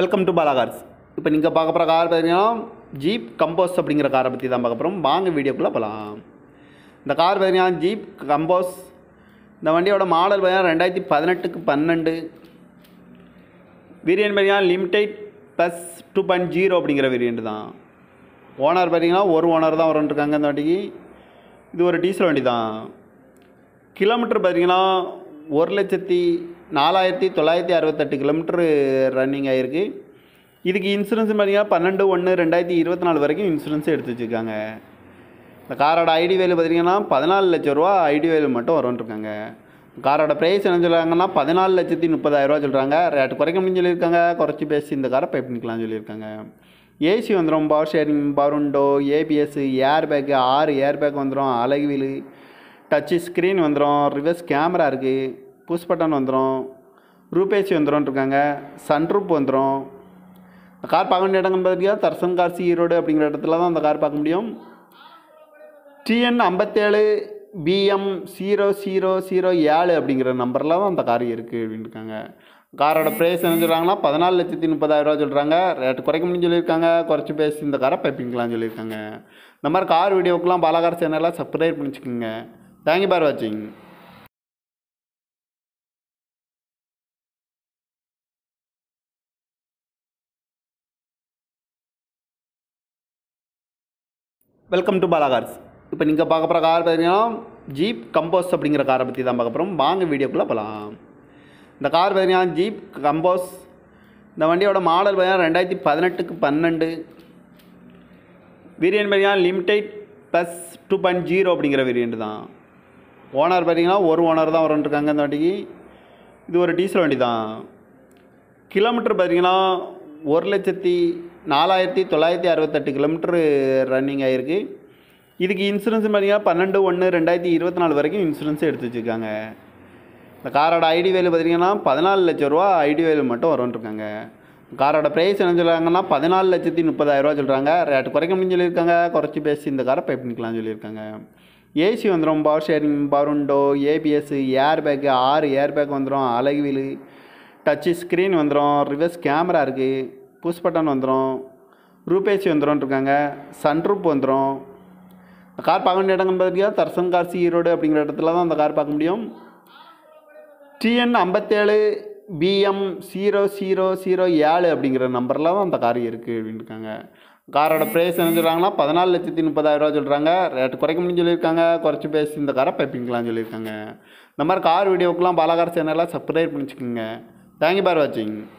welcome to Bala cars இப்போ நீங்கள் பார்க்க போகிற கார் பார்த்தீங்கன்னா ஜீப் கம்போஸ் அப்படிங்கிற காரை பற்றி தான் பார்க்க போகிறோம் வாங்க வீடியோக்குள்ளே போகலாம் இந்த கார் பார்த்தீங்கன்னா ஜீப் கம்போஸ் இந்த வண்டியோட மாடல் பார்த்தீங்கன்னா ரெண்டாயிரத்தி பதினெட்டுக்கு பன்னெண்டு வேரியன்ட் பார்த்தீங்கன்னா limited plus two point zero அப்படிங்கிற வேரியண்ட் தான் ஓனர் பார்த்தீங்கன்னா ஒரு ஓனர் தான் வரும்ன்ட்ருக்காங்க இந்த வண்டிக்கு இது ஒரு டீசல் வண்டி தான் கிலோமீட்டர் பார்த்தீங்கன்னா ஒரு லட்சத்தி நாலாயிரத்தி தொள்ளாயிரத்தி அறுபத்தெட்டு கிலோமீட்ரு ரன்னிங் ஆகிருக்கு இதுக்கு இன்சூரன்ஸ் பார்த்திங்கன்னா பன்னெண்டு ஒன்று ரெண்டாயிரத்தி இருபத்தி நாலு வரைக்கும் இன்சூரன்ஸ் எடுத்து வச்சுருக்காங்க இந்த காரோட ஐடி வேலு பார்த்திங்கன்னா பதினாலு லட்ச ரூபா ஐடி வேலு மட்டும் வரும்னு இருக்காங்க காரோட ப்ரைஸ் என்ன சொல்கிறாங்கன்னா பதினாலு லட்சத்தி முப்பதாயிரரூவா சொல்கிறாங்க ரேட் குறைக்க முடியும் சொல்லியிருக்காங்க குறைச்சி பேசி இந்த காரை பை பண்ணிக்கலாம்னு சொல்லியிருக்காங்க ஏசி வந்துடும் பவர் ஷேரிங் உண்டோ ஏபிஎஸ் ஏர் பேக்கு ஆறு ஏர் பேக் வந்துடும் அழகு வீலு டச்சு ஸ்க்ரீன் வந்துடும் ரிவர்ஸ் கேமரா இருக்குது புஷ் பட்டன் வந்துடும் ரூபேசி வந்துடும்ன்ட்ருக்காங்க சன்ரூப் வந்துடும் கார் பார்க்க வேண்டிய இடங்கள் பார்த்தீங்கன்னா தர்சன் சி ஈரோடு அப்படிங்கிற இடத்துல தான் அந்த கார் பார்க்க முடியும் டிஎன் ஐம்பத்தேழு பிஎம் ஜீரோ ஜீரோ ஜீரோ ஏழு அப்படிங்கிற நம்பரில் தான் அந்த கார் இருக்குது இருக்காங்க காரோட ப்ரைஸ் என்ன சொல்கிறாங்கன்னா பதினாலு லட்சத்தி முப்பதாயிரரூவா சொல்கிறாங்க ரேட்டு குறைக்க முடியும்னு சொல்லியிருக்காங்க குறைச்சி பேசி இந்த காரை பைப்பிங்கலாம்னு சொல்லியிருக்காங்க இந்த மாதிரி கார் வீடியோக்கெலாம் பாலகார் சேனலாக சப்ஸ்கிரைப் பண்ணிச்சுக்கோங்க தேங்க்யூ பார் வாட்சிங் வெல்கம் டு பாலா கார்ஸ் இப்போ நீங்கள் பார்க்க கார் ஜீப் கம்போஸ் அப்படிங்கிற காரை பற்றி தான் பார்க்க வாங்க வீடியோக்குள்ளே போகலாம் இந்த கார் பார்த்தீங்கன்னா ஜீப் கம்போஸ் இந்த வண்டியோட மாடல் பார்த்தீங்கன்னா ரெண்டாயிரத்தி பதினெட்டுக்கு பன்னெண்டு வேரியன்ட் பார்த்தீங்கன்னா limited plus two point zero அப்படிங்கிற தான் ஓனர் பார்த்திங்கன்னா ஒரு ஓனர் தான் வரும்ன்ட்ருக்காங்க இந்த வண்டிக்கு இது ஒரு டீசல் வண்டி தான் கிலோமீட்டர் பார்த்திங்கன்னா ஒரு லட்சத்தி நாலாயிரத்தி தொள்ளாயிரத்தி அறுபத்தெட்டு கிலோமீட்ரு ரன்னிங் ஆகிருக்கு இதுக்கு இன்சூரன்ஸ் பார்த்திங்கன்னா பன்னெண்டு ஒன்று ரெண்டாயிரத்தி இருபத்தி நாலு வரைக்கும் இன்சூரன்ஸ் எடுத்து வச்சுருக்காங்க இந்த காரோட ஐடி வேலு பார்த்திங்கன்னா பதினாலு லட்ச ரூபா ஐடி வேலு மட்டும் வரும்ன்ட்ருக்காங்க காரோட ப்ரைஸ் என்ன சொல்கிறாங்கன்னா பதினாலு லட்சத்தி முப்பதாயிரரூவா சொல்கிறாங்க ரேட்டு குறைக்க முடியும் சொல்லியிருக்காங்க குறைச்சி பேசி இந்த காரை பை பண்ணிக்கலாம்னு சொல்லியிருக்காங்க ஏசி வந்துடும் power steering power ABS air bag ஆறு ஏர் பேக் வந்துடும் அழகுவில் டச்சு ஸ்க்ரீன் வந்துடும் ரிவர்ஸ் கேமரா இருக்குது புஷ் பட்டன் வந்துடும் ரூபேசி வந்துடும்ன்ட்ருக்காங்க சன்ரூப் வந்துடும் கார் பார்க்க வேண்டிய இடங்கள் பார்த்தீங்கன்னா தர்சன் கார் ஈரோடு அப்படிங்கிற இடத்துல தான் அந்த கார் பார்க்க முடியும் டிஎன் ஐம்பத்தேழு பிஎம் ஜீரோ ஜீரோ ஜீரோ ஏழு அப்படிங்கிற நம்பரில் தான் அந்த கார் இருக்குது அப்படின்ட்டுருக்காங்க காரோட ப்ரைஸ் என்ன சொல்கிறாங்களா பதினாலு லட்சத்தி முப்பதாயிரம் ரூபா சொல்கிறாங்க ரேட்டு குறைக்க முடியும்னு சொல்லியிருக்காங்க குறைச்சி பேசி இந்த காரை பைப்பிங்கலாம் சொல்லியிருக்காங்க இந்த மாதிரி கார் வீடியோக்கெலாம் பாலகார் சேனலாக சப்ஸ்கிரைப் பண்ணிச்சுக்கோங்க தேங்க்யூ பார் வாட்சிங்